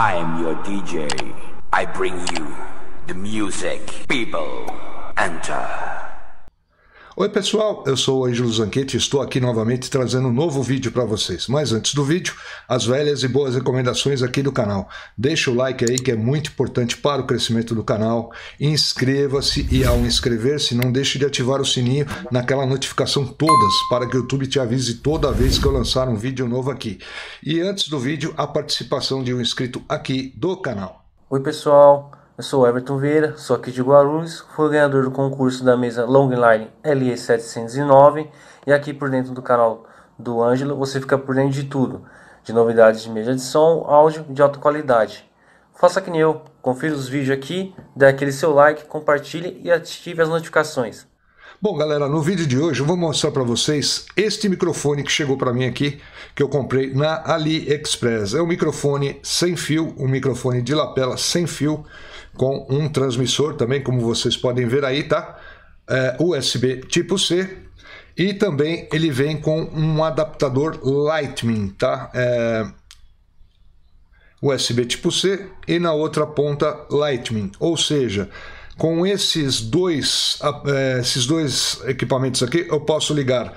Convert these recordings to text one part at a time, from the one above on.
I am your DJ. I bring you the music. People, enter. Oi pessoal, eu sou o Ângelo Zanquete e estou aqui novamente trazendo um novo vídeo para vocês. Mas antes do vídeo, as velhas e boas recomendações aqui do canal. Deixa o like aí que é muito importante para o crescimento do canal. Inscreva-se e ao inscrever-se não deixe de ativar o sininho naquela notificação todas para que o YouTube te avise toda vez que eu lançar um vídeo novo aqui. E antes do vídeo, a participação de um inscrito aqui do canal. Oi pessoal, eu sou Everton Vieira, sou aqui de Guarulhos, fui ganhador do concurso da mesa Longline LE709 e aqui por dentro do canal do Ângelo você fica por dentro de tudo, de novidades de mesa de som, áudio de alta qualidade. Faça que nem eu, confira os vídeos aqui, dê aquele seu like, compartilhe e ative as notificações. Bom, galera, no vídeo de hoje eu vou mostrar para vocês este microfone que chegou para mim aqui, que eu comprei na AliExpress. É um microfone sem fio, um microfone de lapela sem fio, com um transmissor também, como vocês podem ver aí, tá? É, USB tipo C. E também ele vem com um adaptador Lightning, tá? É, USB tipo C e na outra ponta Lightning. Ou seja, com esses dois, é, esses dois equipamentos aqui, eu posso ligar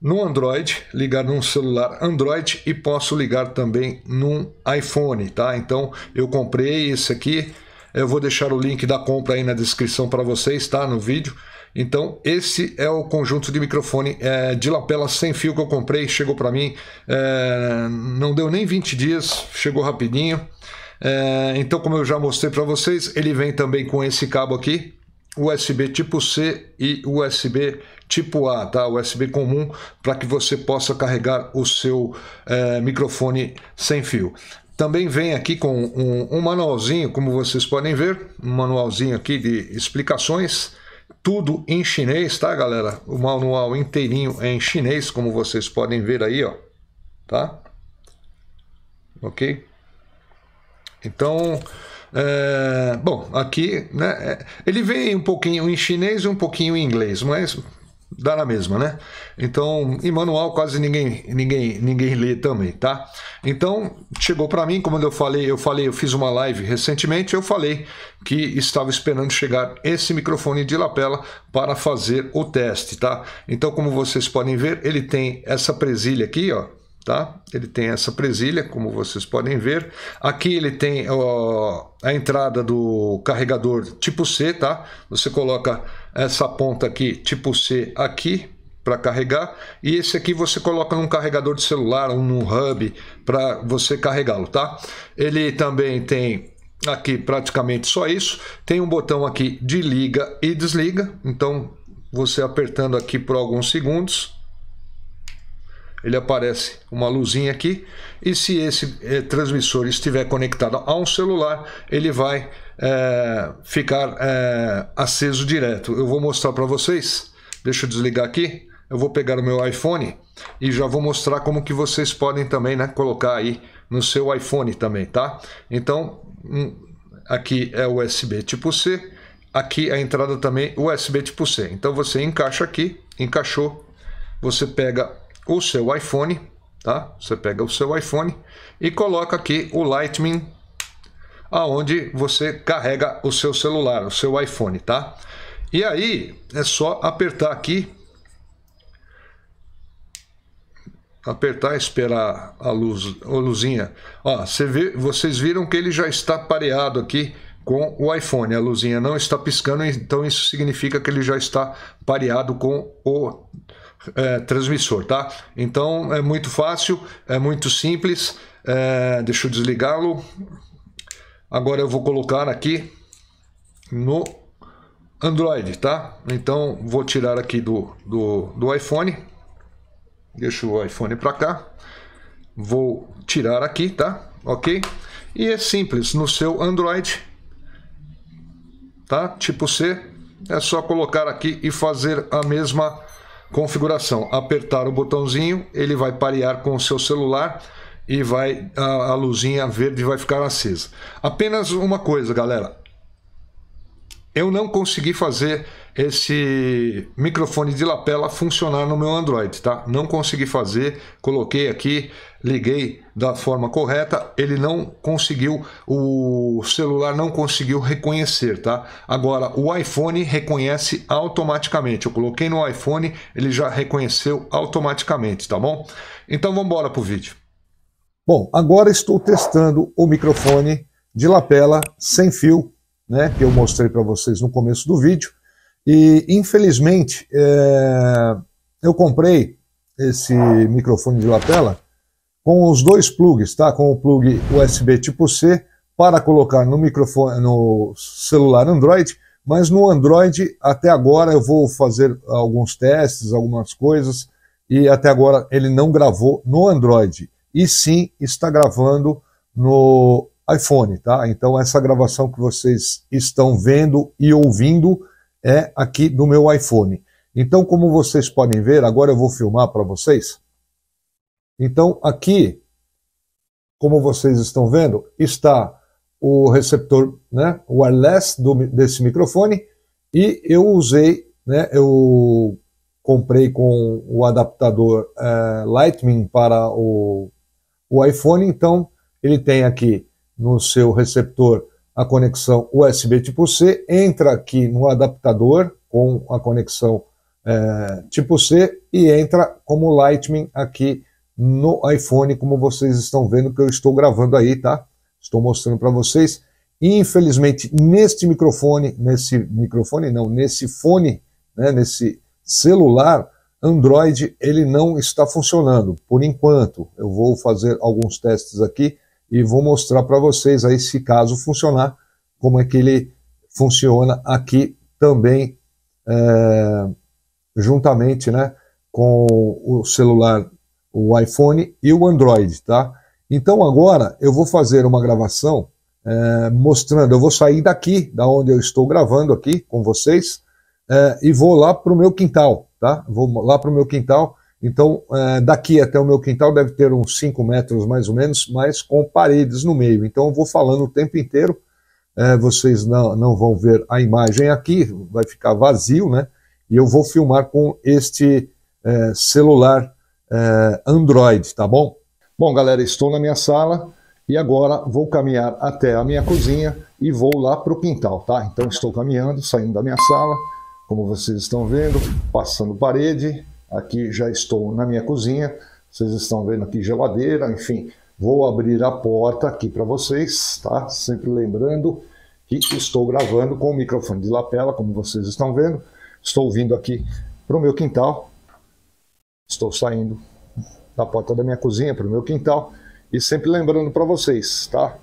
no Android, ligar num celular Android e posso ligar também num iPhone, tá? Então eu comprei esse aqui eu vou deixar o link da compra aí na descrição para vocês, tá? No vídeo. Então, esse é o conjunto de microfone é, de lapela sem fio que eu comprei. Chegou para mim, é, não deu nem 20 dias, chegou rapidinho. É, então, como eu já mostrei para vocês, ele vem também com esse cabo aqui, USB tipo C e USB tipo A, tá? USB comum, para que você possa carregar o seu é, microfone sem fio. Também vem aqui com um, um manualzinho, como vocês podem ver, um manualzinho aqui de explicações, tudo em chinês, tá, galera? O manual inteirinho é em chinês, como vocês podem ver aí, ó, tá? Ok? Então, é, bom, aqui, né, é, ele vem um pouquinho em chinês e um pouquinho em inglês, mas dá na mesma, né? Então, e manual quase ninguém ninguém ninguém lê também, tá? Então, chegou para mim, como eu falei, eu falei, eu fiz uma live recentemente, eu falei que estava esperando chegar esse microfone de lapela para fazer o teste, tá? Então, como vocês podem ver, ele tem essa presilha aqui, ó, Tá? Ele tem essa presilha, como vocês podem ver. Aqui ele tem ó, a entrada do carregador tipo C, tá? Você coloca essa ponta aqui, tipo C, aqui para carregar. E esse aqui você coloca num carregador de celular num hub para você carregá-lo, tá? Ele também tem aqui praticamente só isso. Tem um botão aqui de liga e desliga. Então, você apertando aqui por alguns segundos, ele aparece uma luzinha aqui, e se esse eh, transmissor estiver conectado a um celular, ele vai eh, ficar eh, aceso direto. Eu vou mostrar para vocês, deixa eu desligar aqui, eu vou pegar o meu iPhone e já vou mostrar como que vocês podem também né, colocar aí no seu iPhone também, tá? Então, hum, aqui é USB tipo C, aqui a entrada também USB tipo C. Então você encaixa aqui, encaixou, você pega o seu iPhone, tá? Você pega o seu iPhone e coloca aqui o Lightning aonde você carrega o seu celular, o seu iPhone, tá? E aí é só apertar aqui apertar esperar a luz, a luzinha. Ó, você vê, vocês viram que ele já está pareado aqui com o iPhone. A luzinha não está piscando, então isso significa que ele já está pareado com o é, transmissor, tá? Então é muito fácil, é muito simples. É, deixa eu desligá-lo. Agora eu vou colocar aqui no Android, tá? Então vou tirar aqui do, do, do iPhone. Deixa o iPhone para cá. Vou tirar aqui, tá? Ok? E é simples, no seu Android, tá? Tipo C, é só colocar aqui e fazer a mesma Configuração: apertar o botãozinho, ele vai parear com o seu celular e vai a, a luzinha verde vai ficar acesa. Apenas uma coisa, galera: eu não consegui fazer esse microfone de lapela funcionar no meu Android, tá? Não consegui fazer, coloquei aqui, liguei da forma correta, ele não conseguiu, o celular não conseguiu reconhecer, tá? Agora, o iPhone reconhece automaticamente. Eu coloquei no iPhone, ele já reconheceu automaticamente, tá bom? Então vamos embora pro vídeo. Bom, agora estou testando o microfone de lapela sem fio né, que eu mostrei para vocês no começo do vídeo. E, infelizmente, é, eu comprei esse microfone de lapela com os dois plugs, tá? Com o plug USB tipo C para colocar no microfone, no celular Android, mas no Android até agora eu vou fazer alguns testes, algumas coisas, e até agora ele não gravou no Android, e sim está gravando no iPhone, tá? Então essa gravação que vocês estão vendo e ouvindo é aqui do meu iPhone. Então, como vocês podem ver, agora eu vou filmar para vocês. Então, aqui, como vocês estão vendo, está o receptor né, wireless do, desse microfone e eu usei, né, eu comprei com o adaptador é, Lightning para o, o iPhone, então ele tem aqui no seu receptor a conexão USB tipo C, entra aqui no adaptador com a conexão é, tipo C e entra como Lightning aqui no iPhone, como vocês estão vendo que eu estou gravando aí, tá? Estou mostrando para vocês. Infelizmente, neste microfone, nesse microfone não, nesse fone, né, nesse celular Android, ele não está funcionando por enquanto. Eu vou fazer alguns testes aqui e vou mostrar para vocês aí, se caso funcionar, como é que ele funciona aqui também é, juntamente né, com o celular, o iPhone e o Android, tá? Então agora eu vou fazer uma gravação é, mostrando, eu vou sair daqui, da onde eu estou gravando aqui com vocês, é, e vou lá para o meu quintal, tá? Vou lá para o meu quintal então, é, daqui até o meu quintal deve ter uns 5 metros mais ou menos, mas com paredes no meio. Então, eu vou falando o tempo inteiro. É, vocês não, não vão ver a imagem aqui, vai ficar vazio, né? E eu vou filmar com este é, celular é, Android, tá bom? Bom, galera, estou na minha sala e agora vou caminhar até a minha cozinha e vou lá para o quintal, tá? Então, estou caminhando, saindo da minha sala, como vocês estão vendo, passando parede, Aqui já estou na minha cozinha, vocês estão vendo aqui geladeira, enfim, vou abrir a porta aqui para vocês, tá? Sempre lembrando que estou gravando com o microfone de lapela, como vocês estão vendo. Estou vindo aqui para o meu quintal, estou saindo da porta da minha cozinha para o meu quintal e sempre lembrando para vocês, tá?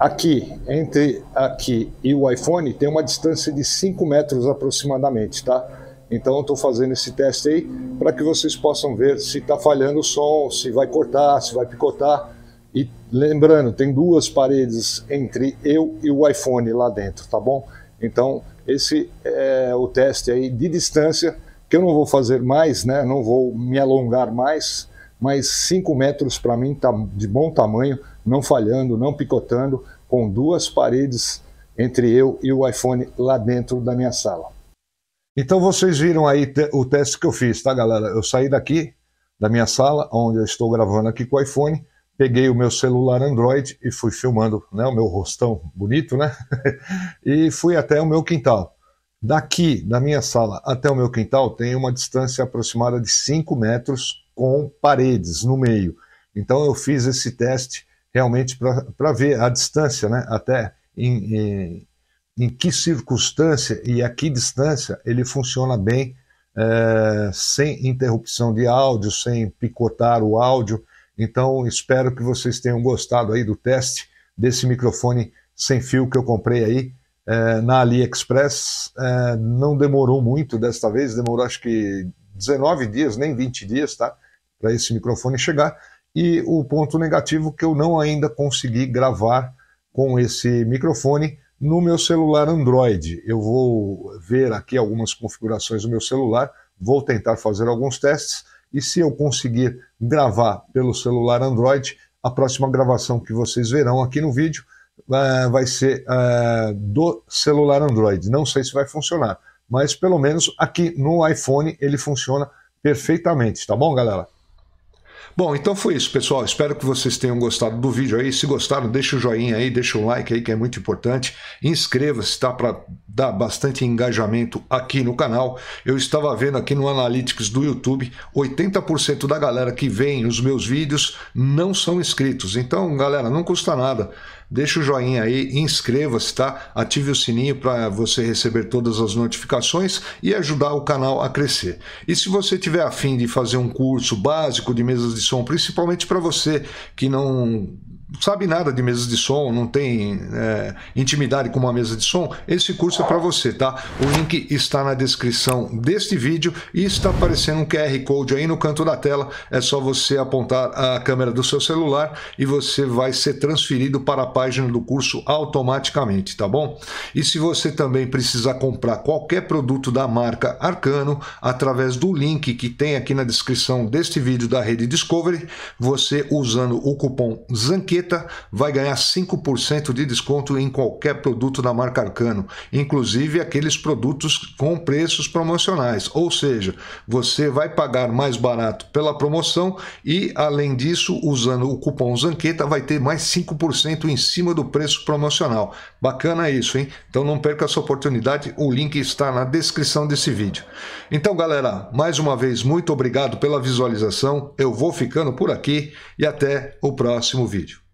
Aqui, entre aqui e o iPhone, tem uma distância de 5 metros aproximadamente, tá? Então estou fazendo esse teste aí para que vocês possam ver se está falhando o som, se vai cortar, se vai picotar. E lembrando, tem duas paredes entre eu e o iPhone lá dentro, tá bom? Então esse é o teste aí de distância que eu não vou fazer mais, né? Não vou me alongar mais, mas 5 metros para mim está de bom tamanho, não falhando, não picotando, com duas paredes entre eu e o iPhone lá dentro da minha sala. Então vocês viram aí o teste que eu fiz, tá galera? Eu saí daqui, da minha sala, onde eu estou gravando aqui com o iPhone, peguei o meu celular Android e fui filmando né, o meu rostão bonito, né? e fui até o meu quintal. Daqui, da minha sala até o meu quintal, tem uma distância aproximada de 5 metros com paredes no meio. Então eu fiz esse teste realmente para ver a distância, né? Até em, em em que circunstância e a que distância ele funciona bem, é, sem interrupção de áudio, sem picotar o áudio. Então, espero que vocês tenham gostado aí do teste desse microfone sem fio que eu comprei aí é, na AliExpress. É, não demorou muito desta vez, demorou acho que 19 dias, nem 20 dias, tá? Para esse microfone chegar. E o ponto negativo que eu não ainda consegui gravar com esse microfone no meu celular Android. Eu vou ver aqui algumas configurações do meu celular, vou tentar fazer alguns testes e se eu conseguir gravar pelo celular Android, a próxima gravação que vocês verão aqui no vídeo uh, vai ser uh, do celular Android. Não sei se vai funcionar, mas pelo menos aqui no iPhone ele funciona perfeitamente, tá bom, galera? Bom, então foi isso, pessoal. Espero que vocês tenham gostado do vídeo aí. Se gostaram, deixa o joinha aí, deixa o like aí, que é muito importante. Inscreva-se, tá? Para dar bastante engajamento aqui no canal. Eu estava vendo aqui no Analytics do YouTube, 80% da galera que vem os meus vídeos não são inscritos. Então, galera, não custa nada deixa o joinha aí, inscreva-se, tá? Ative o sininho para você receber todas as notificações e ajudar o canal a crescer. E se você tiver afim de fazer um curso básico de mesas de som, principalmente para você que não sabe nada de mesas de som, não tem é, intimidade com uma mesa de som, esse curso é para você, tá? O link está na descrição deste vídeo e está aparecendo um QR Code aí no canto da tela. É só você apontar a câmera do seu celular e você vai ser transferido para a página do curso automaticamente, tá bom? E se você também precisar comprar qualquer produto da marca Arcano, através do link que tem aqui na descrição deste vídeo da rede Discovery, você usando o cupom ZANQUETA, Preta vai ganhar 5% de desconto em qualquer produto da marca Arcano, inclusive aqueles produtos com preços promocionais. Ou seja, você vai pagar mais barato pela promoção e, além disso, usando o cupom Zanqueta, vai ter mais 5% em cima do preço promocional. Bacana isso, hein? Então não perca essa oportunidade, o link está na descrição desse vídeo. Então, galera, mais uma vez, muito obrigado pela visualização. Eu vou ficando por aqui e até o próximo vídeo.